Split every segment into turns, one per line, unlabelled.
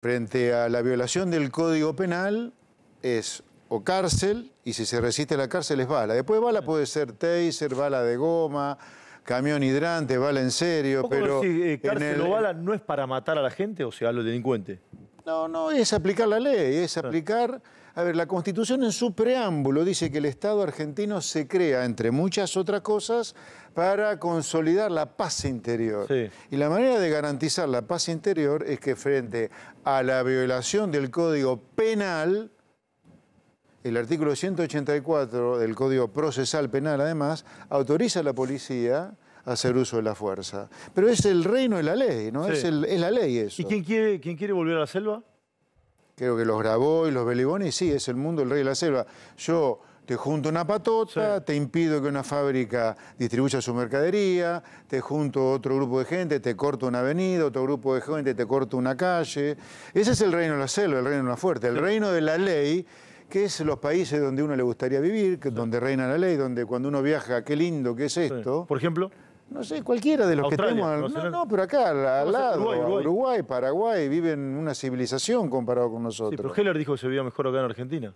frente a la violación del Código Penal es o cárcel, y si se resiste a la cárcel es bala. Después bala puede ser taser, bala de goma, camión hidrante, bala en serio, pero... Si, eh, cárcel o bala
no es para matar a la gente o sea, a los delincuentes?
No, no, es aplicar la ley, es aplicar... A ver, la Constitución en su preámbulo dice que el Estado argentino se crea, entre muchas otras cosas, para consolidar la paz interior. Y la manera de garantizar la paz interior es que frente a la violación del Código Penal, el artículo 184 del Código Procesal Penal, además, autoriza a la policía a hacer uso de la fuerza. Pero es el reino de la ley, ¿no? Es, la ley eso. ¿Y quién
quiere, quién quiere volver a la selva?
creo que los grabó y los Belibones, sí, es el mundo el rey de la selva. Yo te junto una patota, te impido que una fábrica distribuya su mercadería, te junto otro grupo de gente, te corto una avenida, otro grupo de gente te corto una calle. Ese es el reino de la selva, el reino de la fuerte, el reino de la ley, que es los países donde uno le gustaría vivir, donde reina la ley, donde cuando uno viaja, qué lindo que es esto. Por ejemplo. No sé, cualquiera de los que tenemos. No, no, pero acá, al, lado, Uruguay, Paraguay, viven una civilización comparado con nosotros. Sí, pero
Heller dijo que se vivía mejor acá en Argentina.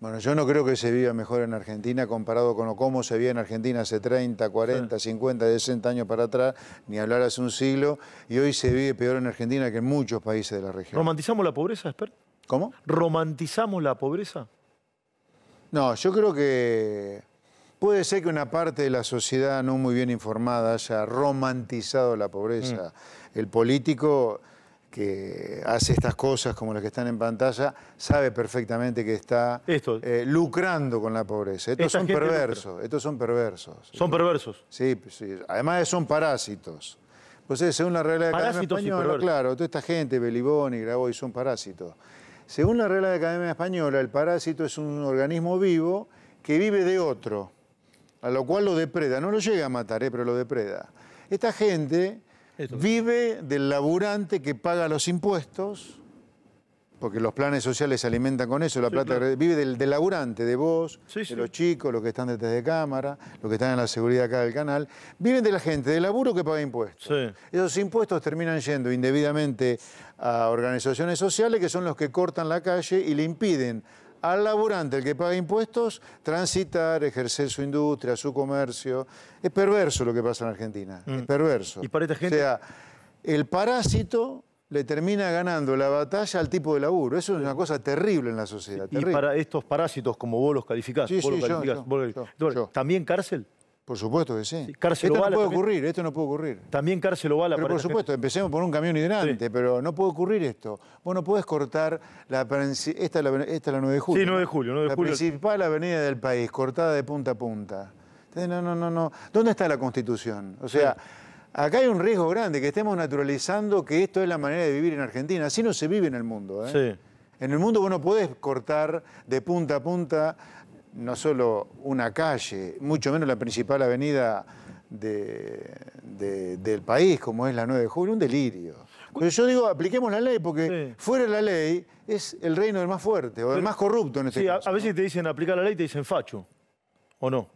Bueno, yo no creo que se viva mejor en Argentina comparado con cómo se vivía en Argentina hace 30, 40, 50, 60 años para atrás, ni hablar hace un siglo, y hoy se vive peor en Argentina que en muchos países de la región.
¿Romantizamos la pobreza, Esper? ¿Cómo? ¿Romantizamos la pobreza?
No, yo creo que Puede ser que una parte de la sociedad no muy bien informada haya romantizado la pobreza. Mm. El político que hace estas cosas como las que están en pantalla sabe perfectamente que está eh, lucrando con la pobreza. Estos son perversos, estos son perversos. ¿Son perversos? Sí, pues sí. además son parásitos. Pues según la regla de la Academia Española, claro, toda esta gente, y Graboy, son parásitos. Según la regla de la Academia Española, el parásito es un organismo vivo que vive de otro a lo cual lo depreda. No lo llega a matar, eh, pero lo depreda. Esta gente vive del laburante que paga los impuestos, porque los planes sociales se alimentan con eso, la plata vive del, del, laburante, de vos, de los chicos, los que están detrás de cámara, los que están en la seguridad acá del canal, viven de la gente, del laburo que paga impuestos. Esos impuestos terminan yendo indebidamente a organizaciones sociales que son los que cortan la calle y le impiden al laburante, el que paga impuestos, transitar, ejercer su industria, su comercio. Es perverso lo que pasa en Argentina, es mm. perverso. ¿Y para esta gente? O sea, el parásito le termina ganando la batalla al tipo de laburo. Eso es una cosa terrible en la sociedad. ¿Y para
estos parásitos, como vos los calificás? los calificás, ¿También cárcel? Por supuesto que sí. esto no puede ocurrir,
esto no puede ocurrir. También cárcel oval. Pero por supuesto, empecemos por un camión hidrante, pero no puede ocurrir esto. Vos no podés cortar la... Esta es la, 9 de julio. Sí, 9 de julio. 9 de la principal avenida del país, cortada de punta a punta. no, no, no, no. ¿Dónde está la Constitución? O sea... Acá hay un riesgo grande, que estemos naturalizando que esto es la manera de vivir en Argentina. Así no se vive en el mundo. ¿eh? En el mundo vos no podés cortar de punta a punta no solo una calle, mucho menos la principal avenida del país, como es la 9 de julio, un delirio. Pero yo digo, apliquemos la ley, porque fuera de la ley es el reino del más fuerte, o del más corrupto en este sí, Sí,
a, veces te dicen aplicar la ley, te dicen facho,
¿o no?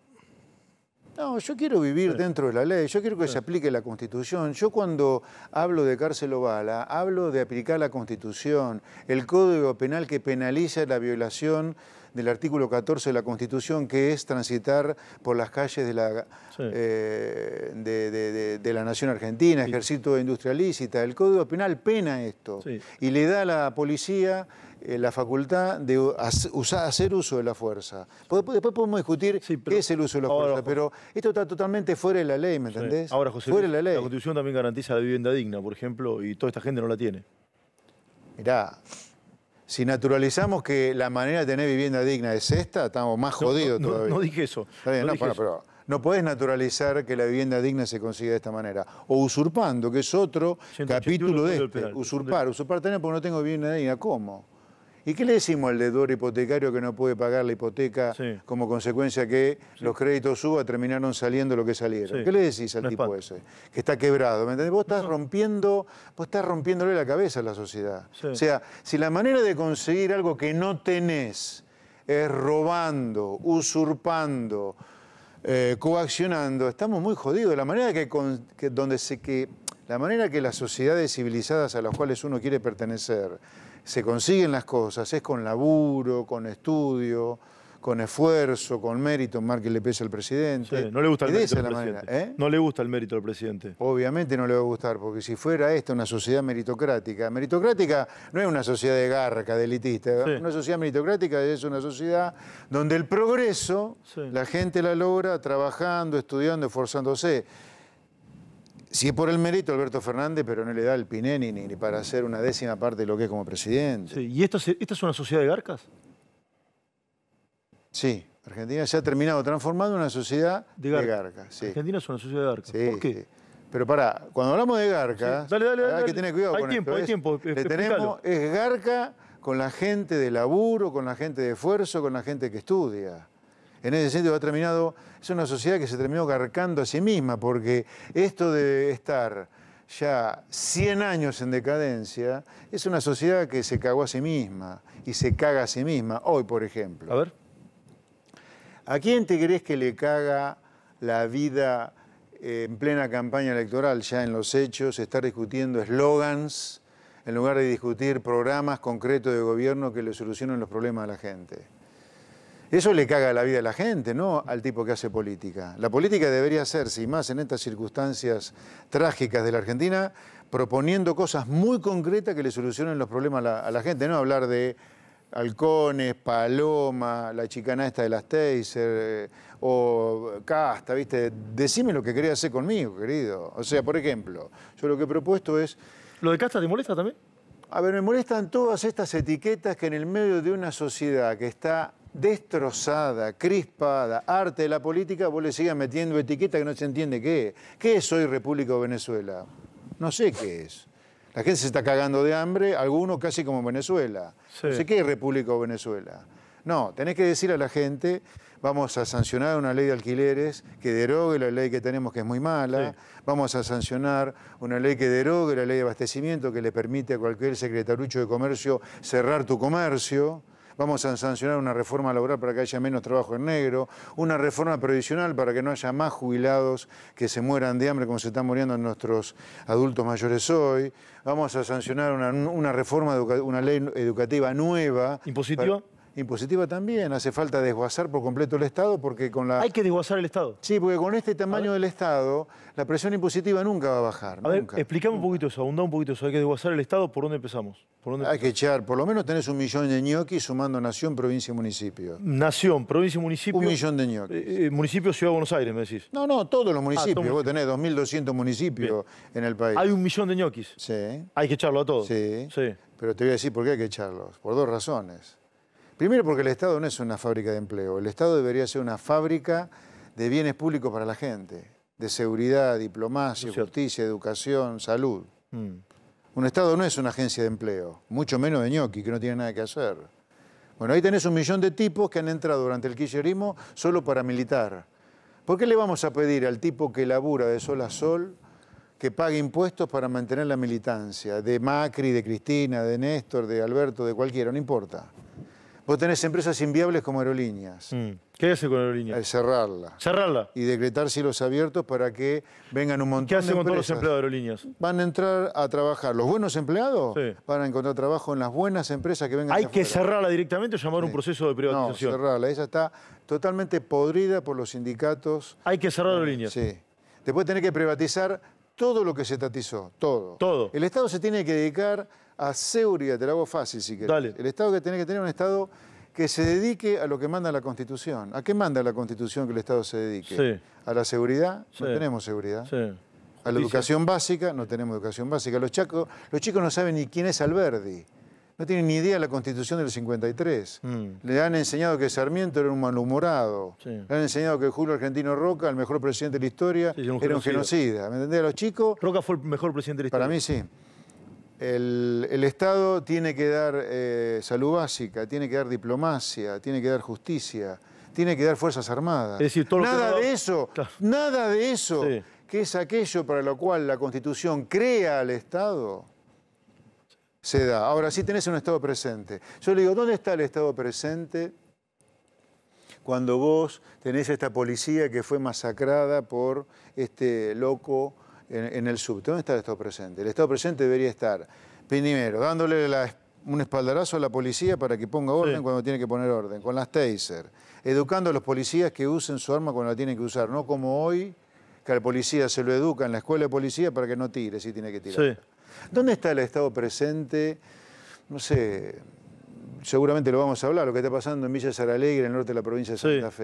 No, yo quiero vivir dentro de la ley, yo quiero que se aplique la Constitución. Yo cuando hablo de cárcel ovala, hablo de aplicar la Constitución, el Código Penal que penaliza la violación del artículo 14 de la Constitución, que es transitar por las calles de la, eh, de, la nación argentina, Ejército industrialícita El Código Penal pena esto y le da a la policía eh, la facultad de usar, hacer uso de la fuerza. Después podemos discutir qué es el uso de la fuerza, pero esto está totalmente fuera de la ley, ¿me entendés? Ahora, José, fuera
de la, ley. la Constitución también garantiza la vivienda digna, por ejemplo, y toda esta gente no la tiene.
Mirá, si naturalizamos que la manera de tener vivienda digna es esta, estamos más jodidos todavía. No, dije eso. Está bien, no, puedes pero no podés naturalizar que la vivienda digna se consiga de esta manera. O usurpando, que es otro capítulo de este. usurpar, usurpar tener porque no tengo vivienda digna. ¿Cómo? ¿Y qué le decimos al deudor hipotecario que no puede pagar la hipoteca como consecuencia que los créditos suba terminaron saliendo lo que salieron? ¿Qué le decís al tipo ese? Que está quebrado, ¿me entendés? Vos estás rompiendo, vos estás rompiéndole la cabeza a la sociedad. O sea, si la manera de conseguir algo que no tenés es robando, usurpando, eh, coaccionando, estamos muy jodidos. La manera que, donde que la manera que las sociedades civilizadas a las cuales uno quiere pertenecer se consiguen las cosas, es con laburo, con estudio, con esfuerzo, con mérito, más que le pese al presidente. ¿eh? no le gusta el mérito al presidente. Obviamente no le va a gustar, porque si fuera esta una sociedad meritocrática, meritocrática no es una sociedad de garca, de elitista, una sociedad meritocrática es una sociedad donde el progreso la gente la logra trabajando, estudiando, esforzándose si es por el mérito Alberto Fernández, pero no le da el PINENI ni, para hacer una décima parte de lo que es como presidente.
¿Y esta es una sociedad de garcas?
Sí, Argentina se ha terminado transformando en una sociedad de, garcas.
Argentina es una sociedad de
garcas. ¿Por qué? Pero pará, cuando hablamos de garcas, hay que tener cuidado con Hay tiempo, es garca con la gente de laburo, con la gente de esfuerzo, con la gente que estudia en ese sentido ha terminado, es una sociedad que se terminó carcando a sí misma, porque esto de estar ya 100 años en decadencia, es una sociedad que se cagó a sí misma y se caga a sí misma, hoy por ejemplo. A ver. ¿A quién te crees que le caga la vida eh, en plena campaña electoral, ya en los hechos, estar discutiendo eslogans en lugar de discutir programas concretos de gobierno que le solucionen los problemas a la gente? Eso le caga la vida a la gente, no al tipo que hace política. La política debería hacerse, y más en estas circunstancias trágicas de la Argentina, proponiendo cosas muy concretas que le solucionen los problemas a la, gente, no hablar de halcones, paloma, la chicana esta de las taser, eh, o casta, ¿viste? Decime lo que querés hacer conmigo, querido. O sea, por ejemplo, yo lo que he propuesto es... ¿Lo de casta te molesta también? A ver, me molestan todas estas etiquetas que en el medio de una sociedad que está destrozada, crispada, arte de la política, vos le sigas metiendo etiqueta que no se entiende qué es. ¿Qué es hoy República o Venezuela? No sé qué es. La gente se está cagando de hambre, algunos casi como Venezuela. No sé qué es República o Venezuela. No, tenés que decir a la gente, vamos a sancionar una ley de alquileres que derogue la ley que tenemos que es muy mala, vamos a sancionar una ley que derogue la ley de abastecimiento que le permite a cualquier secretarucho de comercio cerrar tu comercio. Vamos a sancionar una reforma laboral para que haya menos trabajo en negro, una reforma previsional para que no haya más jubilados que se mueran de hambre como se están muriendo nuestros adultos mayores hoy. Vamos a sancionar una, reforma, una ley educativa nueva. ¿Impositiva? impositiva también. Hace falta desguazar por completo el Estado porque con la... Hay que desguazar el Estado. Sí, porque con este tamaño del Estado la presión impositiva nunca va a bajar. A ver,
explicame un poquito eso, abundá un poquito eso. Hay que desguazar el Estado, ¿por dónde
empezamos? ¿Por dónde Hay que echar, por lo menos tenés un millón de ñoquis sumando nación, provincia y municipio.
Nación, provincia y municipio. Un millón de ñoquis. Eh, eh, municipio, Ciudad de Buenos Aires, me decís.
No, no, todos los ah, municipios. Vos tenés 2.200 municipios en el país. Hay un
millón de ñoquis.
Sí. Hay que echarlo a todos. Sí. sí. Pero te voy a decir por qué hay que echarlos. Por dos razones. Primero porque el Estado no es una fábrica de empleo, el Estado debería ser una fábrica de bienes públicos para la gente, de seguridad, diplomacia, justicia, educación, salud. Mm. Un Estado no es una agencia de empleo, mucho menos de ñoqui, que no tiene nada que hacer. Bueno, ahí tenés un millón de tipos que han entrado durante el kirchnerismo solo para militar. ¿Por qué le vamos a pedir al tipo que labura de sol a sol que pague impuestos para mantener la militancia? De Macri, de Cristina, de Néstor, de Alberto, de cualquiera, no importa. Vos tenés empresas inviables como aerolíneas. Mm. ¿Qué hace con aerolíneas? cerrarla. Cerrarla. Y decretar cielos abiertos para que vengan un montón de empresas. ¿Qué hacen con todos los empleados de aerolíneas? Van a entrar a trabajar. Los buenos empleados sí. van a encontrar trabajo en las buenas empresas que vengan. ¿Hay que cerrarla directamente o llamar un proceso de privatización? No, cerrarla. Ella está totalmente podrida por los sindicatos. Hay que cerrar eh, aerolíneas. Sí. Después tenés que privatizar todo lo que se estatizó, todo. Todo. El Estado se tiene que dedicar a seguridad, te lo hago fácil si querés. Dale. El Estado que tiene que tener un Estado que se dedique a lo que manda la Constitución. ¿A qué manda la Constitución que el Estado se dedique? Sí. ¿A la seguridad? No tenemos seguridad. Sí. ¿A la educación básica? No tenemos educación básica. Los, chacos, los chicos no saben ni quién es Alberdi no tienen ni idea de la constitución del 53. Mm. Le han enseñado que Sarmiento era un malhumorado. Le han enseñado que Julio Argentino Roca, el mejor presidente de la historia, era un genocida. ¿Me entendés? los chicos. Roca fue el mejor presidente de la historia. Para mí sí. El, Estado tiene que dar eh, salud básica, tiene que dar diplomacia, tiene que dar justicia, tiene que dar fuerzas armadas. nada de eso, nada de eso, que es aquello para lo cual la Constitución crea al Estado se da. Ahora, si tenés un estado presente, yo le digo, ¿dónde está el estado presente cuando vos tenés esta policía que fue masacrada por este loco en, el subte? ¿Dónde está el estado presente? El estado presente debería estar, primero, dándole un espaldarazo a la policía para que ponga orden cuando tiene que poner orden, con las taser, educando a los policías que usen su arma cuando la tienen que usar, no como hoy, que al policía se lo educa en la escuela de policía para que no tire si tiene que tirar. ¿Dónde está el Estado presente? No sé, seguramente lo vamos a hablar, lo que está pasando en Villa Saralegre, en el norte de la provincia de Santa Fe.